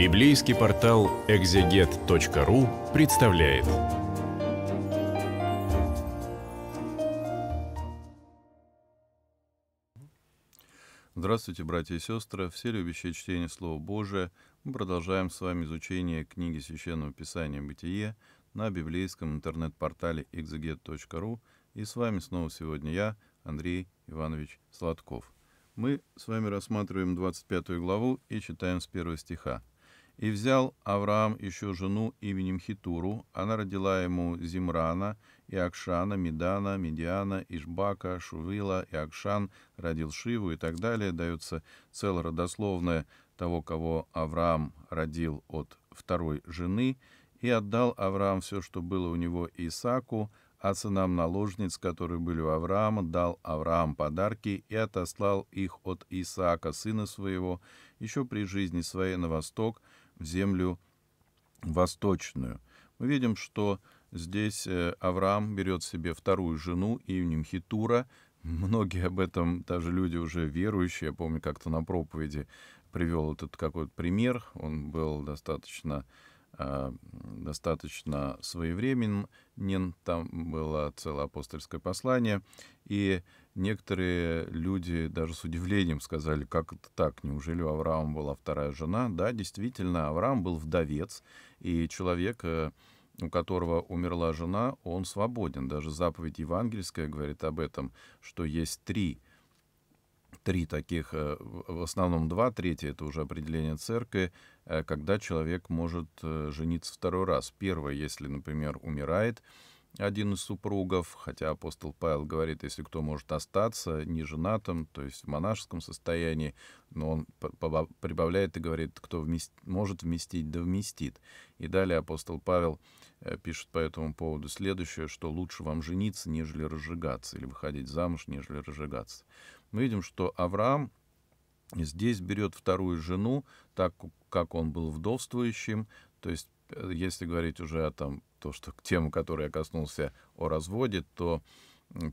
Библейский портал exeget.ru представляет. Здравствуйте, братья и сестры, все любящие чтение Слова Божия. Мы продолжаем с вами изучение книги Священного Писания «Бытие» на библейском интернет-портале exeget.ru. И с вами снова сегодня я, Андрей Иванович Сладков. Мы с вами рассматриваем 25 главу и читаем с первого стиха. И взял Авраам еще жену именем Хитуру, она родила ему Зимрана, и Акшана, Медана, Медиана, Ишбака, Шувила, и Акшан родил Шиву и так далее. Дается целое родословное того, кого Авраам родил от второй жены, и отдал Авраам все, что было у него Исаку, а сынам наложниц, которые были у Авраама, дал Авраам подарки и отослал их от Исаака, сына своего, еще при жизни своей на восток, землю восточную. Мы видим, что здесь э, Авраам берет себе вторую жену, Ивнимхитура. Многие об этом, даже люди уже верующие, я помню, как-то на проповеди привел этот какой-то пример. Он был достаточно э, Э, достаточно своевременен, там было целое апостольское послание, и некоторые люди даже с удивлением сказали, как это так, неужели у Авраама была вторая жена? Да, действительно, Авраам был вдовец, и человек, э, у которого умерла жена, он свободен. Даже заповедь евангельская говорит об этом, что есть три – три таких, э, в основном два, третье — это уже определение церкви, э, когда человек может э, жениться второй раз. Первое, если, например, умирает один из супругов, хотя апостол Павел говорит, если кто может остаться неженатым, то есть в монашеском состоянии, но он прибавляет и говорит, кто вмест... может вместить, да вместит. И далее апостол Павел пишет по этому поводу следующее, что лучше вам жениться, нежели разжигаться, или выходить замуж, нежели разжигаться мы видим, что Авраам здесь берет вторую жену, так как он был вдовствующим, то есть э, если говорить уже о том, то, что к тему, которой я коснулся, о разводе, то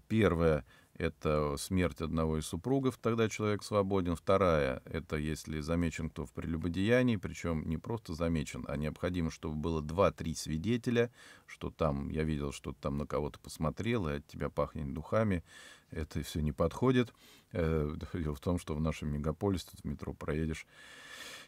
первое — это смерть одного из супругов, тогда человек свободен. Вторая — это если замечен кто в прелюбодеянии, причем не просто замечен, а необходимо, чтобы было 2-3 свидетеля, что там, я видел, что там на кого-то посмотрел, и от тебя пахнет духами это все не подходит. Э, дело в том, что в нашем мегаполисе тут в метро проедешь,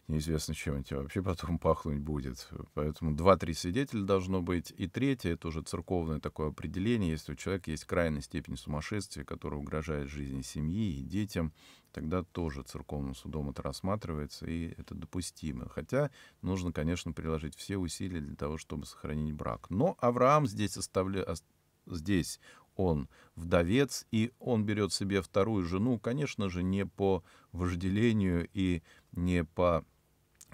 неизвестно, чем тебя вообще потом пахнуть будет. Поэтому два-три свидетеля должно быть. И третье, это уже церковное такое определение, если у человека есть крайняя степень сумасшествия, которая угрожает жизни семьи и детям, тогда тоже церковным судом это рассматривается, и это допустимо. Хотя нужно, конечно, приложить все усилия для того, чтобы сохранить брак. Но Авраам здесь оставляет здесь он вдовец, и он берет себе вторую жену, конечно же, не по вожделению и не по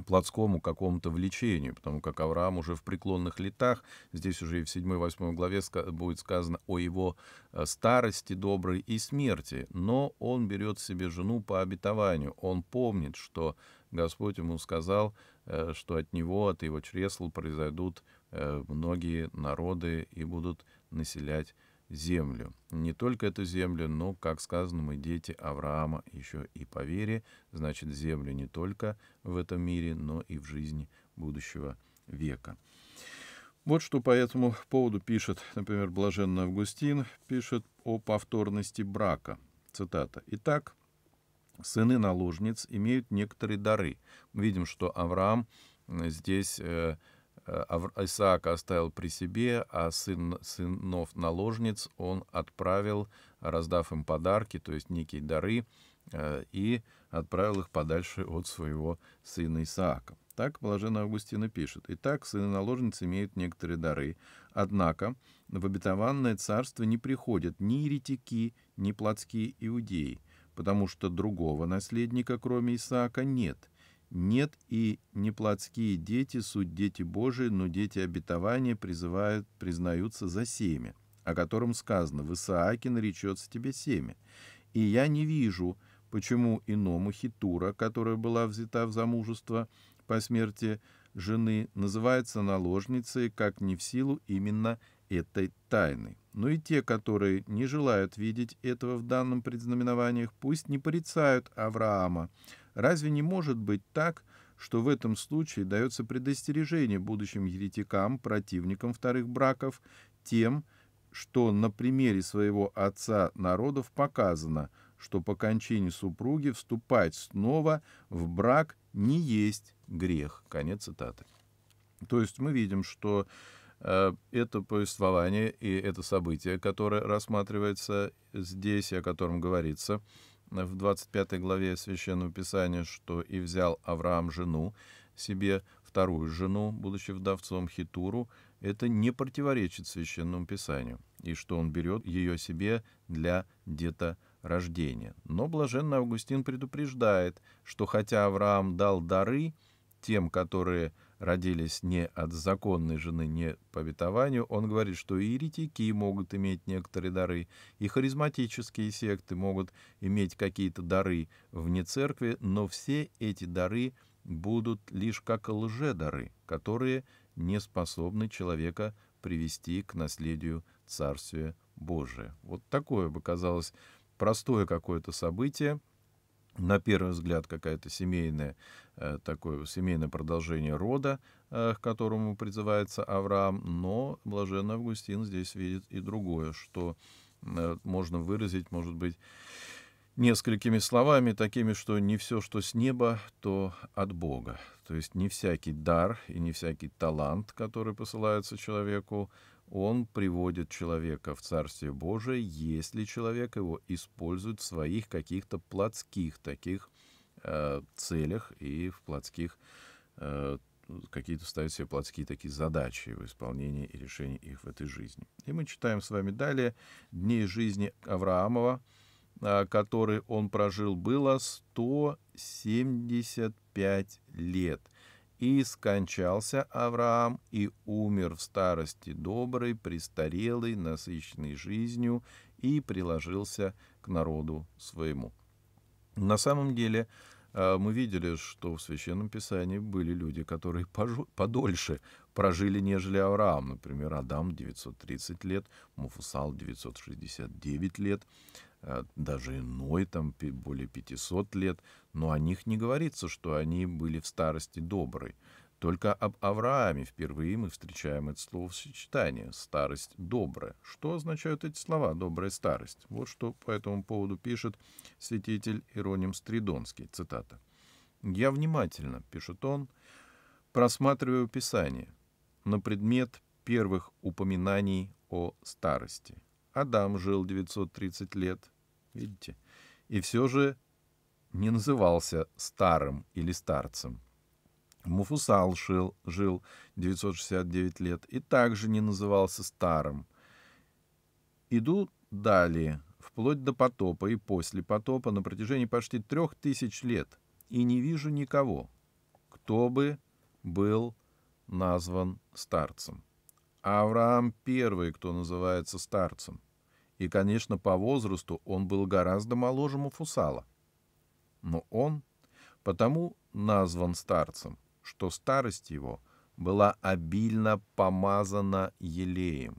плотскому какому-то влечению, потому как Авраам уже в преклонных летах, здесь уже и в 7-8 главе будет сказано о его э, старости доброй и смерти, но он берет себе жену по обетованию, он помнит, что Господь ему сказал, э, что от него, от его чресла произойдут э, многие народы и будут населять землю. Не только эту землю, но, как сказано, мы дети Авраама еще и по вере, значит, землю не только в этом мире, но и в жизни будущего века. Вот что по этому поводу пишет, например, Блаженный Августин, пишет о повторности брака. Цитата. «Итак, сыны наложниц имеют некоторые дары». Мы видим, что Авраам э, здесь э, Исаака оставил при себе, а сын, сынов наложниц он отправил, раздав им подарки, то есть некие дары, э, и отправил их подальше от своего сына Исаака. Так Блаженный Августина пишет. «Итак, сыны наложниц имеют некоторые дары, однако в обетованное царство не приходят ни еретики, ни плотские иудеи, потому что другого наследника, кроме Исаака, нет» Нет и не плотские дети, суть дети Божии, но дети обетования призывают, признаются за семя, о котором сказано «В Исааке наречется тебе семя». И я не вижу, почему иному хитура, которая была взята в замужество по смерти жены, называется наложницей, как не в силу именно этой тайны. Но и те, которые не желают видеть этого в данном предзнаменованиях, пусть не порицают Авраама, Разве не может быть так, что в этом случае дается предостережение будущим еретикам, противникам вторых браков, тем, что на примере своего отца народов показано, что по кончине супруги вступать снова в брак не есть грех. Конец цитаты. То есть мы видим, что э, это повествование и это событие, которое рассматривается здесь и о котором говорится, в 25 главе Священного Писания, что «И взял Авраам жену себе, вторую жену, будучи вдовцом Хитуру», это не противоречит Священному Писанию, и что он берет ее себе для деторождения. Но блаженный Августин предупреждает, что хотя Авраам дал дары тем, которые родились не от законной жены, не по обетованию, он говорит, что и еретики могут иметь некоторые дары, и харизматические секты могут иметь какие-то дары вне церкви, но все эти дары будут лишь как лжедары, которые не способны человека привести к наследию Царствия Божия. Вот такое бы казалось простое какое-то событие — на первый взгляд какая-то семейная, э, такое семейное продолжение рода, э, к которому призывается Авраам, но блаженный Августин здесь видит и другое, что э, можно выразить, может быть, несколькими словами, такими, что не все, что с неба, то от Бога. То есть не всякий дар и не всякий талант, который посылается человеку он приводит человека в Царствие Божие, если человек его использует в своих каких-то плотских таких э, целях и в плотских э, какие-то ставит себе плотские такие задачи в исполнении и решении их в этой жизни. И мы читаем с вами далее дни жизни Авраамова», э, который он прожил, было 175 лет – и скончался Авраам и умер в старости добрый, престарелый, насыщенный жизнью и приложился к народу своему. На самом деле э, мы видели, что в Священном Писании были люди, которые подольше прожили, нежели Авраам. Например, Адам 930 лет, Муфусал 969 лет. Э, даже иной, там более 500 лет, но о них не говорится, что они были в старости добрые. Только об Аврааме впервые мы встречаем это словосочетание «старость добрая». Что означают эти слова «добрая старость»? Вот что по этому поводу пишет святитель Ироним Стридонский, цитата. «Я внимательно, — пишет он, — просматриваю Писание на предмет первых упоминаний о старости. Адам жил 930 лет, видите, и все же не назывался старым или старцем. Муфусал жил, жил 969 лет и также не назывался старым. Иду далее, вплоть до потопа и после потопа на протяжении почти трех тысяч лет, и не вижу никого, кто бы был назван старцем. Авраам первый, кто называется старцем. И, конечно, по возрасту он был гораздо моложе Муфусала, Но он потому назван старцем, что старость его была обильно помазана елеем.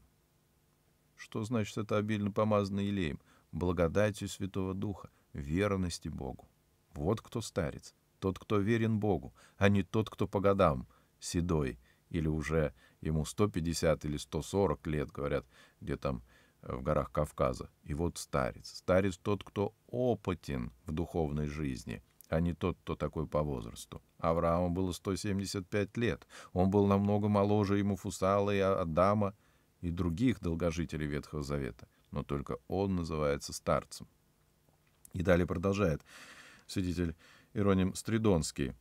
Что значит это обильно помазано елеем? Благодатью Святого Духа, верности Богу. Вот кто старец, тот, кто верен Богу, а не тот, кто по годам седой, или уже ему 150 или 140 лет, говорят, где там в горах Кавказа. И вот старец. Старец тот, кто опытен в духовной жизни, а не тот, кто такой по возрасту. Аврааму было 175 лет. Он был намного моложе ему Муфусала, и Адама, и других долгожителей Ветхого Завета. Но только он называется старцем. И далее продолжает свидетель Ироним Стридонский.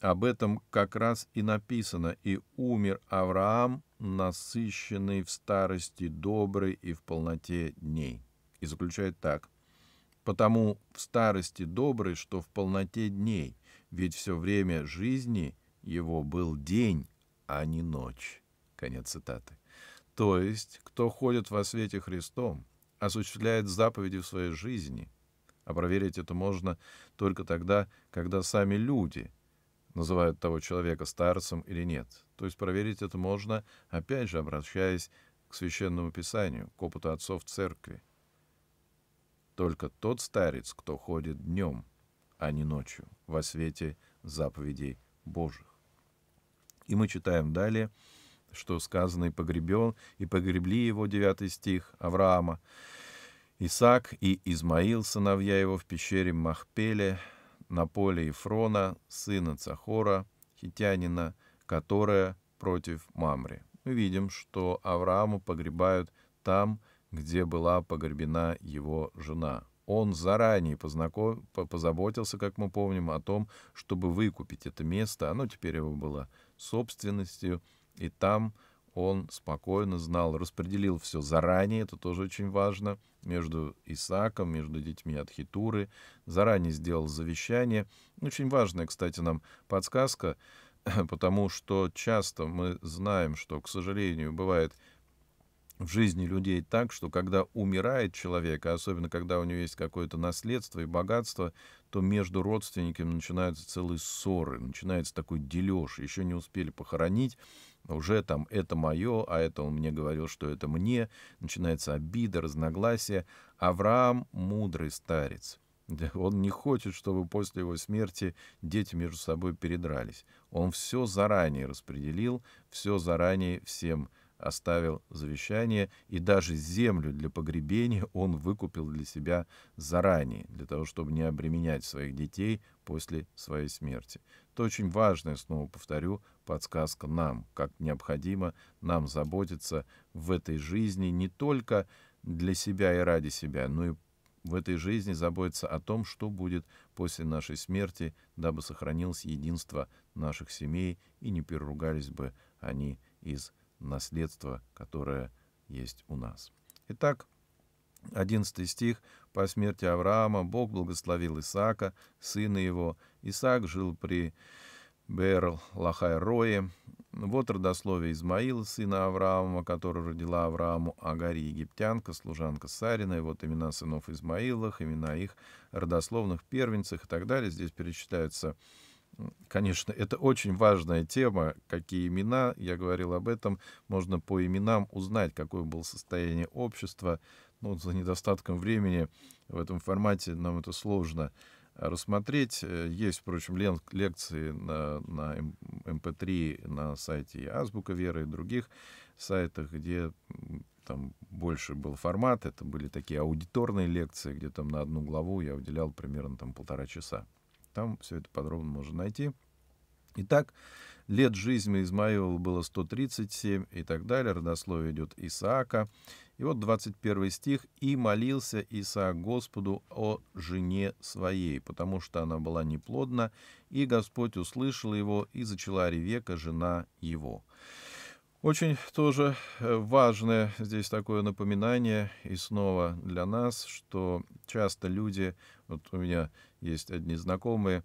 Об этом как раз и написано «И умер Авраам насыщенный в старости, добрый и в полноте дней. И заключает так. Потому в старости добрый, что в полноте дней, ведь все время жизни его был день, а не ночь. Конец цитаты. То есть, кто ходит во свете Христом, осуществляет заповеди в своей жизни, а проверить это можно только тогда, когда сами люди – называют того человека старцем или нет. То есть проверить это можно, опять же, обращаясь к священному писанию, к опыту отцов церкви. Только тот старец, кто ходит днем, а не ночью, во свете заповедей Божьих. И мы читаем далее, что сказано «и погребен, и погребли его» 9 стих Авраама. Исаак и Измаил, сыновья его, в пещере Махпеле, на поле Ифрона, сына Цахора, хитянина, которая против Мамри. Мы видим, что Аврааму погребают там, где была погребена его жена. Он заранее познаком... позаботился, как мы помним, о том, чтобы выкупить это место. Оно теперь его было собственностью, и там он спокойно знал, распределил все заранее, это тоже очень важно, между Исааком, между детьми от Хитуры, заранее сделал завещание. Очень важная, кстати, нам подсказка, потому что часто мы знаем, что, к сожалению, бывает в жизни людей так, что когда умирает человек, а особенно когда у него есть какое-то наследство и богатство, то между родственниками начинаются целые ссоры, начинается такой дележ, еще не успели похоронить, уже там это мое, а это он мне говорил, что это мне, начинается обида, разногласия. Авраам мудрый старец. Он не хочет, чтобы после его смерти дети между собой передрались. Он все заранее распределил, все заранее всем оставил завещание, и даже землю для погребения он выкупил для себя заранее, для того, чтобы не обременять своих детей после своей смерти. Это очень важная, снова повторю, подсказка нам, как необходимо нам заботиться в этой жизни не только для себя и ради себя, но и в этой жизни заботиться о том, что будет после нашей смерти, дабы сохранилось единство наших семей и не переругались бы они из наследства, которое есть у нас. Итак, 11 стих. «По смерти Авраама Бог благословил Исаака, сына его, Исаак жил при Берл Лахай-Рое. Вот родословие Измаила, сына Авраама, которого родила Аврааму Агари, египтянка, служанка Сарина, и вот имена сынов Измаилах, имена их родословных первенцах и так далее. Здесь перечитаются Конечно, это очень важная тема, какие имена, я говорил об этом, можно по именам узнать, какое было состояние общества. Ну, за недостатком времени в этом формате нам это сложно рассмотреть. Э, есть, впрочем, лекции на, на MP3 эм, эм на сайте Азбука Веры и других сайтах, где там больше был формат, это были такие аудиторные лекции, где там на одну главу я уделял примерно там полтора часа. Там все это подробно можно найти. Итак, лет жизни Измаила было 137 и так далее, родословие идет Исаака, и вот 21 стих. «И молился Исаак Господу о жене своей, потому что она была неплодна, и Господь услышал его, и зачала Ревека, жена его». Очень тоже э, важное здесь такое напоминание и снова для нас, что часто люди, вот у меня есть одни знакомые,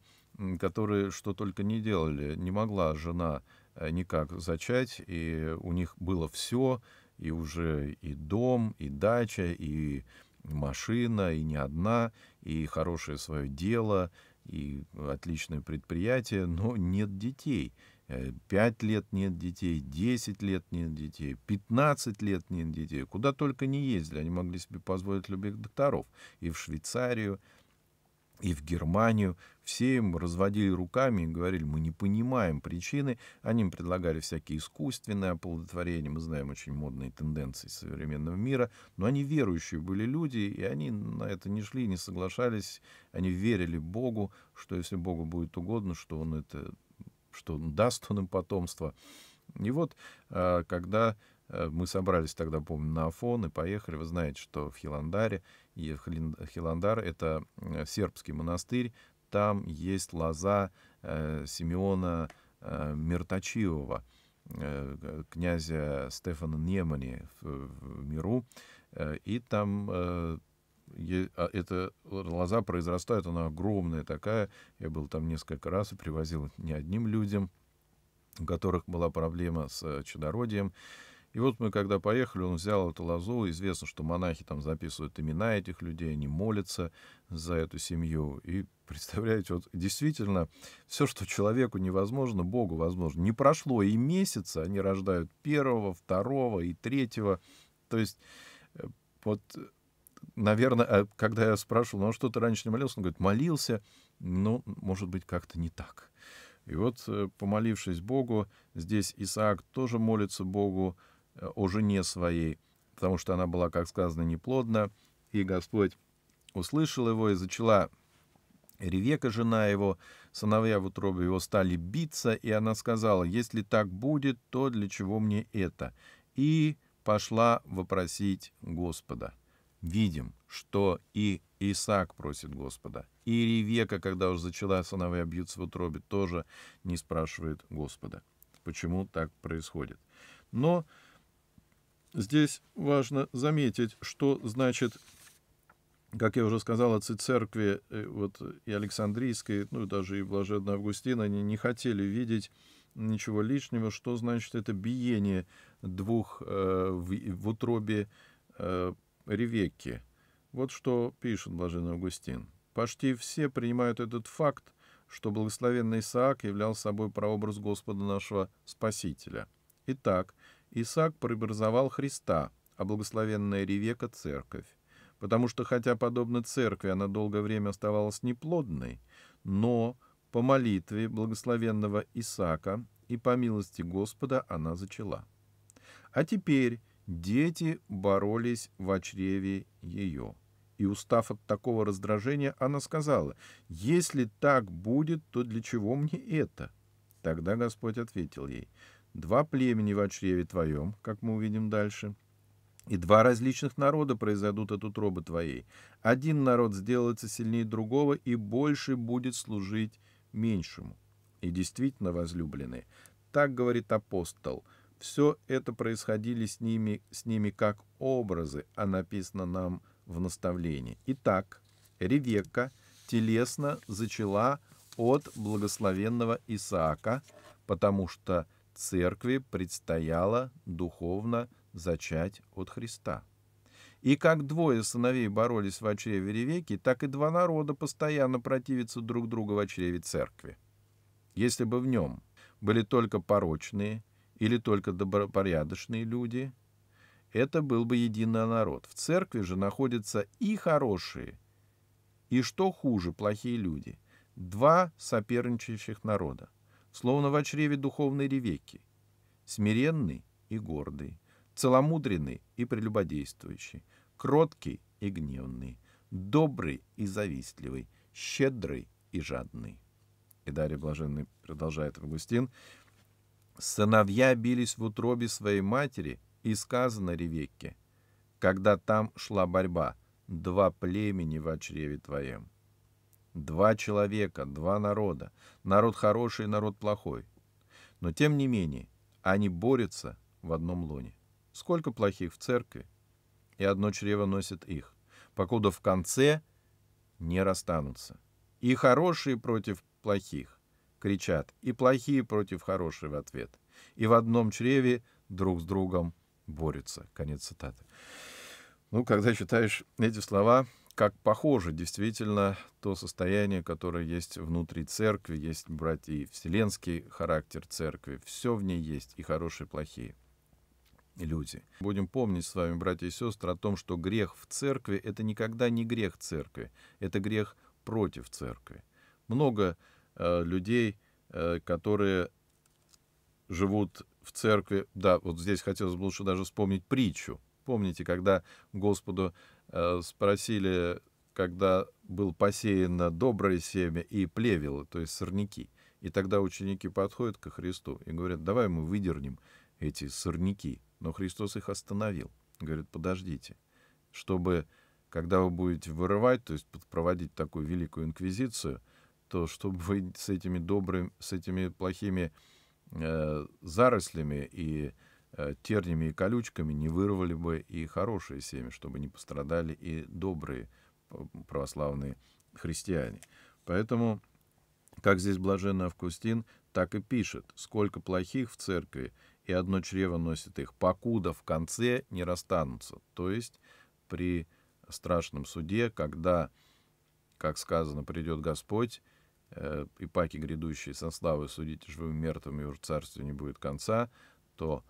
которые что только не делали, не могла жена э, никак зачать, и у них было все, и уже и дом, и дача, и машина, и не одна, и хорошее свое дело, и отличное предприятие, но нет детей. Э, пять лет нет детей, десять лет нет детей, пятнадцать лет нет детей. Куда только не ездили, они могли себе позволить любых докторов. И в Швейцарию, и в Германию, все им разводили руками и говорили, мы не понимаем причины. Они им предлагали всякие искусственные оплодотворения. Мы знаем очень модные тенденции современного мира. Но они верующие были люди, и они на это не шли, не соглашались. Они верили Богу, что если Богу будет угодно, что Он это что он даст он им потомство. И вот, а, когда а, мы собрались тогда, помню, на Афон и поехали. Вы знаете, что в Хиландаре, и Хиландар — это а, сербский монастырь, там есть лоза э, Симеона э, Мертачиева, э, князя Стефана Немани в, в миру, э, и там э, а, эта лоза произрастает, она огромная такая. Я был там несколько раз и привозил не одним людям, у которых была проблема с э, чадородием. И вот мы, когда поехали, он взял эту лозу. Известно, что монахи там записывают имена этих людей, они молятся за эту семью. И представляете, вот действительно, все, что человеку невозможно, Богу возможно. Не прошло и месяца, они рождают первого, второго и третьего. То есть э, вот наверное, а когда я спрашивал, ну а что ты раньше не молился, он говорит, молился, но, может быть, как-то не так. И вот, э, помолившись Богу, здесь Исаак тоже молится Богу, Э, о жене своей, потому что она была, как сказано, неплодна, и Господь услышал его и зачала Ревека, жена его, сыновья в утробе его стали биться, и она сказала, если так будет, то для чего мне это? И пошла вопросить Господа. Видим, что и Исаак просит Господа, и Ревека, когда уже зачала сыновья бьются в утробе, тоже не спрашивает Господа, почему так происходит. Но Здесь важно заметить, что значит, как я уже сказал, отцы церкви, э, вот и Александрийской, ну даже и Блаженный Августин, они не хотели видеть ничего лишнего, что значит это биение двух э, в, в утробе э, Ревекки. Вот что пишет Блаженный Августин. «Почти все принимают этот факт, что благословенный Исаак являл собой прообраз Господа нашего Спасителя. Итак, Исаак преобразовал Христа, а благословенная Ревека — церковь. Потому что, хотя подобно церкви она долгое время оставалась неплодной, но по молитве благословенного Исаака и по милости Господа она зачала. А теперь дети боролись в очреве ее. И устав от такого раздражения, она сказала, «Если так будет, то для чего мне это?» Тогда Господь ответил ей, два племени в чреве твоем, как мы увидим дальше, и два различных народа произойдут от утробы твоей. Один народ сделается сильнее другого, и больше будет служить меньшему. И действительно, возлюбленные, так говорит апостол, все это происходили с ними, с ними как образы, а написано нам в наставлении. Итак, Ревекка телесно зачала от благословенного Исаака, потому что – церкви предстояло духовно зачать от Христа. И как двое сыновей боролись в очреве ревеки, так и два народа постоянно противятся друг другу в очреве церкви. Если бы в нем были только порочные или только добропорядочные люди, это был бы единый народ. В церкви же находятся и хорошие, и, что хуже, плохие люди. Два соперничающих народа словно в очреве духовной ревеки, смиренный и гордый, целомудренный и прелюбодействующий, кроткий и гневный, добрый и завистливый, щедрый и жадный. И далее блаженный продолжает Августин. «Сыновья бились в утробе своей матери, и сказано Ревекке, когда там шла борьба, два племени в очреве твоем. Два человека, два народа. Народ хороший, народ плохой. Но тем не менее, они борются в одном лоне. Сколько плохих в церкви, и одно чрево носит их, покуда в конце не расстанутся. И хорошие против плохих кричат, и плохие против хороших в ответ. И в одном чреве друг с другом борются. Конец цитаты. Ну, когда читаешь эти слова, как похоже действительно то состояние, которое есть внутри церкви, есть, братья, и вселенский характер церкви, все в ней есть, и хорошие, и плохие люди. Будем помнить с вами, братья и сестры, о том, что грех в церкви — это никогда не грех церкви, это грех против церкви. Много э, людей, э, которые живут в церкви, да, вот здесь хотелось бы лучше даже вспомнить притчу. Помните, когда Господу Э, спросили, когда было посеяно доброе семя и плевело, то есть сорняки. И тогда ученики подходят ко Христу и говорят, давай мы выдернем эти сорняки. Но Христос их остановил. Говорит, подождите, чтобы, когда вы будете вырывать, то есть проводить такую великую инквизицию, то чтобы вы с этими добрыми, с этими плохими э, зарослями и Э, тернями и колючками не вырвали бы и хорошие семя, чтобы не пострадали и добрые православные христиане. Поэтому, как здесь блаженный Августин, так и пишет, сколько плохих в церкви, и одно чрево носит их, покуда в конце не расстанутся. То есть при страшном суде, когда, как сказано, придет Господь, э, и паки грядущие со славой судите живыми мертвым и уж царству не будет конца, то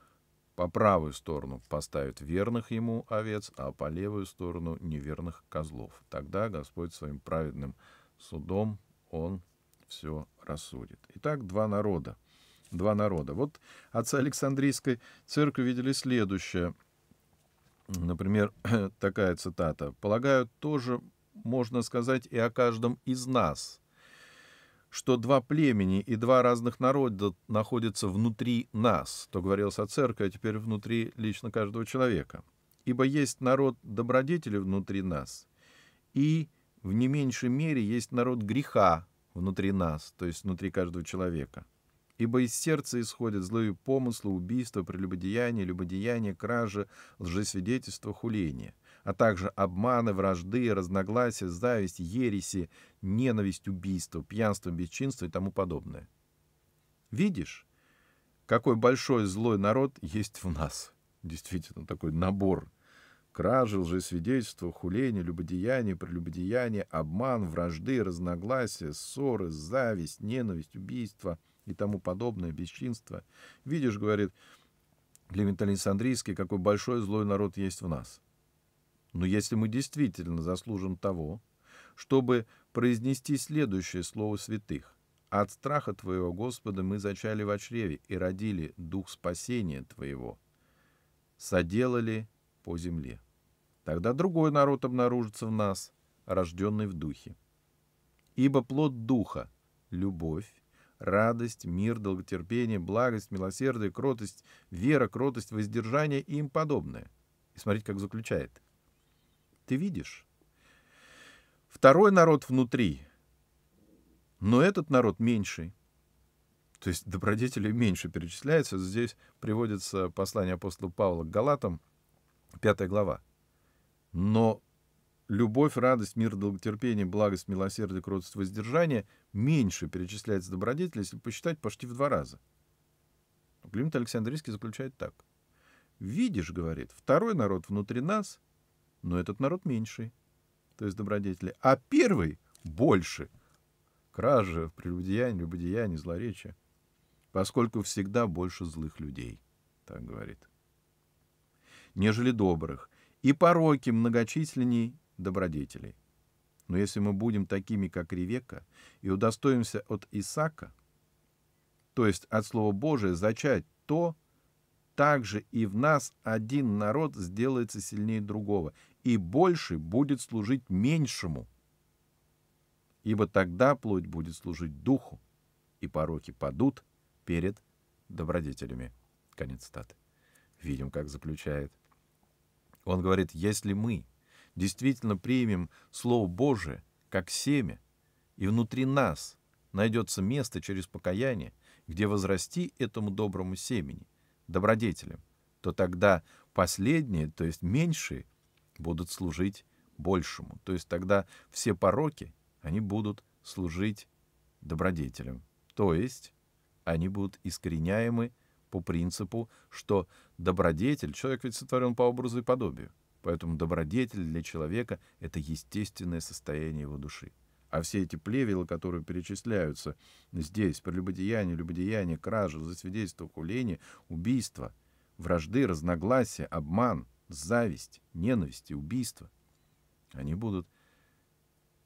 по правую сторону поставит верных ему овец, а по левую сторону неверных козлов. Тогда Господь своим праведным судом он все рассудит. Итак, два народа. Два народа. Вот отцы Александрийской церкви видели следующее. Например, такая цитата. «Полагаю, тоже можно сказать и о каждом из нас, что два племени и два разных народа находятся внутри нас, то говорил Сацерка, а теперь внутри лично каждого человека. Ибо есть народ добродетели внутри нас, и в не меньшей мере есть народ греха внутри нас, то есть внутри каждого человека. Ибо из сердца исходят злые помыслы, убийства, прелюбодеяния, любодеяния, кражи, лжесвидетельства, хуления а также обманы, вражды, разногласия, зависть, ереси, ненависть, убийство, пьянство, бесчинство и тому подобное. Видишь, какой большой злой народ есть в нас. Действительно, такой набор кражи, лжесвидетельства, хуления, любодеяние, прелюбодеяния, обман, вражды, разногласия, ссоры, зависть, ненависть, убийство и тому подобное, бесчинство. Видишь, говорит Климент Александрийский, какой большой злой народ есть в нас. Но если мы действительно заслужим того, чтобы произнести следующее слово святых, «От страха Твоего, Господа, мы зачали в чреве и родили дух спасения Твоего, соделали по земле». Тогда другой народ обнаружится в нас, рожденный в духе. Ибо плод духа — любовь, радость, мир, долготерпение, благость, милосердие, кротость, вера, кротость, воздержание и им подобное. И смотрите, как заключает — ты видишь? Второй народ внутри, но этот народ меньший. То есть добродетели меньше перечисляется. Здесь приводится послание апостола Павла к Галатам, 5 глава. Но любовь, радость, мир, долготерпение, благость, милосердие, кротость, воздержание меньше перечисляется добродетель, если посчитать почти в два раза. Климент Александрийский заключает так. «Видишь, — говорит, — второй народ внутри нас, но этот народ меньший, то есть добродетели, а первый больше. Кража, прелюбодеяние, любодеяние, злоречие. Поскольку всегда больше злых людей, так говорит, нежели добрых, и пороки многочисленней добродетелей. Но если мы будем такими, как Ревека, и удостоимся от Исака, то есть от Слова Божия, зачать то, также и в нас один народ сделается сильнее другого, и больше будет служить меньшему, ибо тогда плоть будет служить духу, и пороки падут перед добродетелями». Конец цитаты. Видим, как заключает. Он говорит, если мы действительно примем Слово Божие как семя, и внутри нас найдется место через покаяние, где возрасти этому доброму семени, добродетелям, то тогда последние, то есть меньшие, будут служить большему. То есть тогда все пороки, они будут служить добродетелям. То есть они будут искореняемы по принципу, что добродетель, человек ведь сотворен по образу и подобию, поэтому добродетель для человека — это естественное состояние его души. А все эти плевелы, которые перечисляются здесь, прелюбодеяние, любодеяние, кража, засвидетельство, хуление, убийство, вражды, разногласия, обман — зависть, ненависть и убийство. Они будут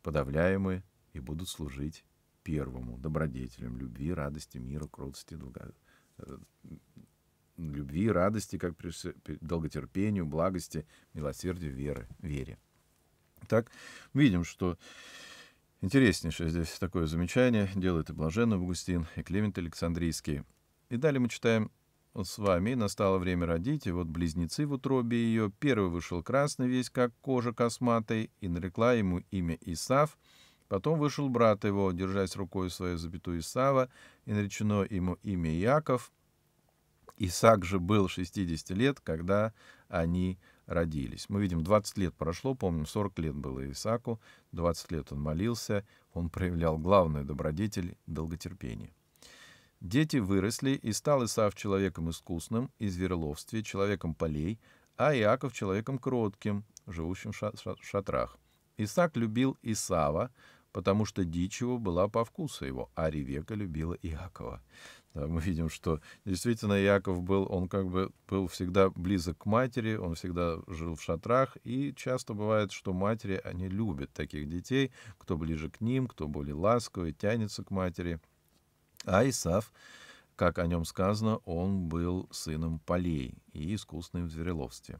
подавляемы и будут служить первому добродетелям любви, радости, мира, кротости, долго... Э, любви, радости, как прежде, долготерпению, благости, милосердию, веры, вере. Так, видим, что интереснейшее здесь такое замечание делает и Блаженный Августин, и Климент Александрийский. И далее мы читаем с вами, настало время родить, и вот близнецы в утробе ее. Первый вышел красный весь, как кожа косматой, и нарекла ему имя Исав. Потом вышел брат его, держась рукой свою запятую Исава, и наречено ему имя Яков. Исаак же был 60 лет, когда они родились. Мы видим, 20 лет прошло, помним, 40 лет было Исаку, 20 лет он молился, он проявлял главную добродетель — долготерпение. Дети выросли, и стал Исав человеком искусным, и звероловстве, человеком полей, а Иаков человеком кротким, живущим в шатрах. Исаак любил Исава, потому что дичь его была по вкусу его, а Ревека любила Иакова. Да, мы видим, что действительно Иаков был, он как бы был всегда близок к матери, он всегда жил в шатрах, и часто бывает, что матери, они любят таких детей, кто ближе к ним, кто более ласковый, тянется к матери — а Исав, как о нем сказано, он был сыном полей и искусным в звереловстве.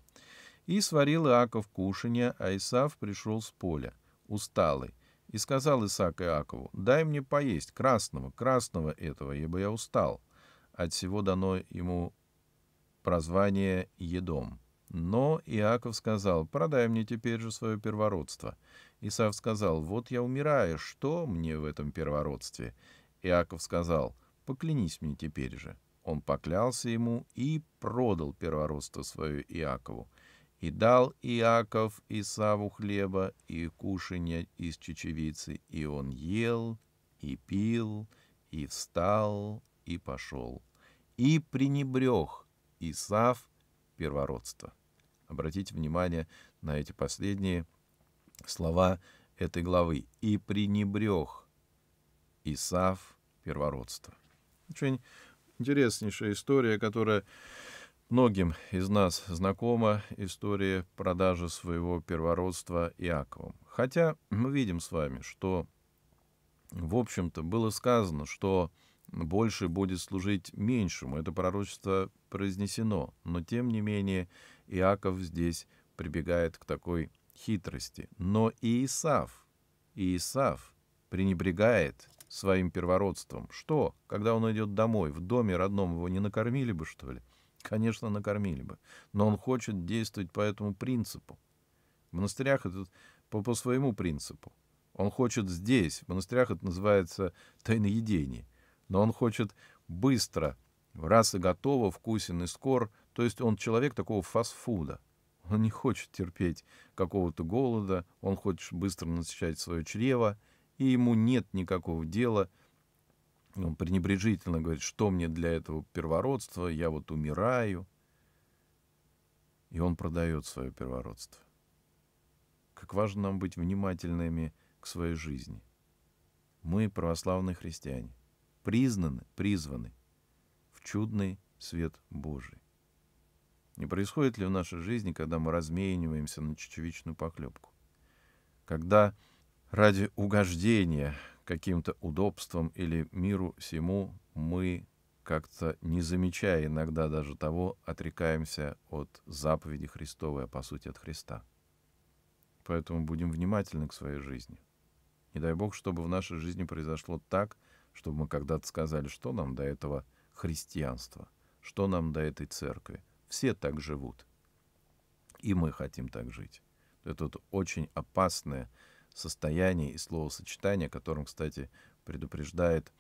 И сварил Иаков кушанье, а Исав пришел с поля, усталый, и сказал Исаак Иакову, «Дай мне поесть красного, красного этого, ибо я устал». От всего дано ему прозвание «Едом». Но Иаков сказал, «Продай мне теперь же свое первородство». Исав сказал, «Вот я умираю, что мне в этом первородстве? Иаков сказал, «Поклянись мне теперь же». Он поклялся ему и продал первородство свое Иакову. И дал Иаков Исаву хлеба и кушанья из чечевицы, и он ел, и пил, и встал, и пошел. И пренебрег Исав первородство. Обратите внимание на эти последние слова этой главы. «И пренебрег Исав первородства. Очень интереснейшая история, которая многим из нас знакома, история продажи своего первородства Иаковом. Хотя мы видим с вами, что, в общем-то, было сказано, что больше будет служить меньшему. Это пророчество произнесено. Но, тем не менее, Иаков здесь прибегает к такой хитрости. Но и Исав, и Исав пренебрегает своим первородством. Что, когда он идет домой, в доме родном его не накормили бы, что ли? Конечно, накормили бы. Но он хочет действовать по этому принципу. В монастырях это по, по своему принципу. Он хочет здесь, в монастырях это называется тайноедение. Но он хочет быстро, раз и готово, вкусен и скор. То есть он человек такого фастфуда. Он не хочет терпеть какого-то голода, он хочет быстро насыщать свое чрево и ему нет никакого дела. Он пренебрежительно говорит, что мне для этого первородства, я вот умираю. И он продает свое первородство. Как важно нам быть внимательными к своей жизни. Мы, православные христиане, признаны, призваны в чудный свет Божий. Не происходит ли в нашей жизни, когда мы размениваемся на чечевичную поклепку? Когда ради угождения каким-то удобством или миру всему мы как-то не замечая иногда даже того, отрекаемся от заповеди Христовой, а по сути от Христа. Поэтому будем внимательны к своей жизни. Не дай Бог, чтобы в нашей жизни произошло так, чтобы мы когда-то сказали, что нам до этого христианства, что нам до этой церкви. Все так живут. И мы хотим так жить. Это вот очень опасное, состояний и словосочетаний, о котором, кстати, предупреждает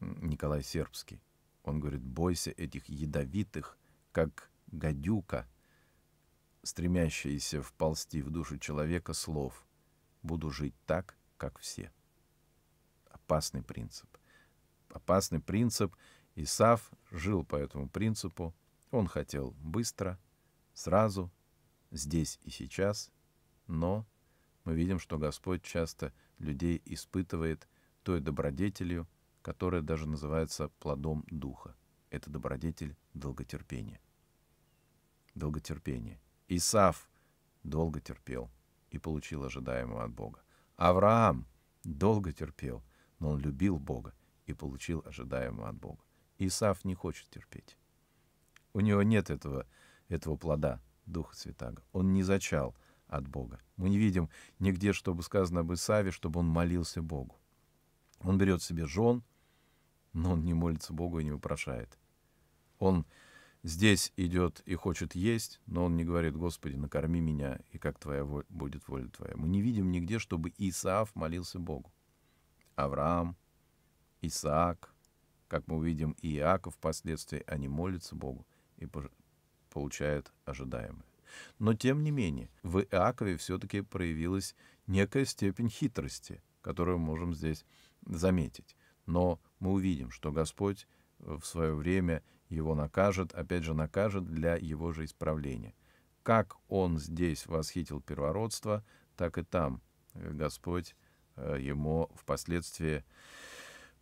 Николай Сербский. Он говорит, бойся этих ядовитых, как гадюка, стремящиеся вползти в душу человека слов. Буду жить так, как все. Опасный принцип. Опасный принцип. Исав жил по этому принципу. Он хотел быстро, сразу, здесь и сейчас, но мы видим, что Господь часто людей испытывает той добродетелью, которая даже называется плодом духа. Это добродетель долготерпения. Долготерпение. Исав долго терпел и получил ожидаемого от Бога. Авраам долго терпел, но он любил Бога и получил ожидаемого от Бога. Исав не хочет терпеть. У него нет этого, этого плода Духа Святаго. Он не зачал от Бога. Мы не видим нигде, чтобы сказано об Исаве, чтобы он молился Богу. Он берет себе жен, но он не молится Богу и не упрошает. Он здесь идет и хочет есть, но он не говорит, Господи, накорми меня, и как твоя воля будет воля Твоя. Мы не видим нигде, чтобы Исаав молился Богу. Авраам, Исаак, как мы увидим, и Иаков впоследствии, они молятся Богу и получают ожидаемое. Но тем не менее, в Иакове все-таки проявилась некая степень хитрости, которую мы можем здесь заметить. Но мы увидим, что Господь э, в свое время его накажет, опять же накажет для его же исправления. Как он здесь восхитил первородство, так и там э, Господь э, ему впоследствии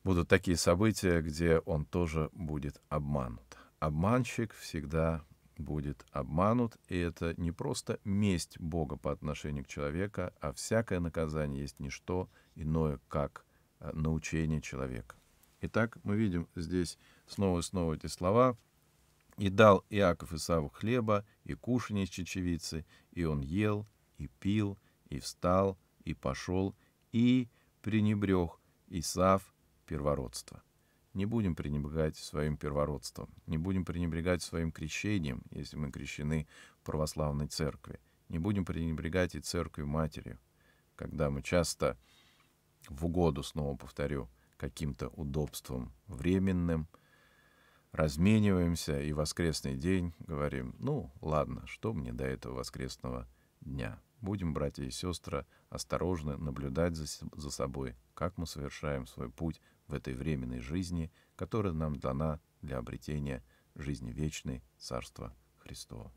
будут такие события, где он тоже будет обманут. Обманщик всегда будет обманут, и это не просто месть Бога по отношению к человеку, а всякое наказание есть не что иное, как э, научение человека. Итак, мы видим здесь снова и снова эти слова. «И дал Иаков Исаву хлеба, и кушанье из чечевицы, и он ел, и пил, и встал, и пошел, и пренебрег Исав первородство». Не будем пренебрегать своим первородством, не будем пренебрегать своим крещением, если мы крещены в православной церкви. Не будем пренебрегать и церкви матерью, когда мы часто в угоду, снова повторю, каким-то удобством временным, размениваемся и воскресный день говорим, ну ладно, что мне до этого воскресного дня? Будем, братья и сестры, осторожно наблюдать за, за собой, как мы совершаем свой путь в этой временной жизни, которая нам дана для обретения жизни вечной Царства Христова.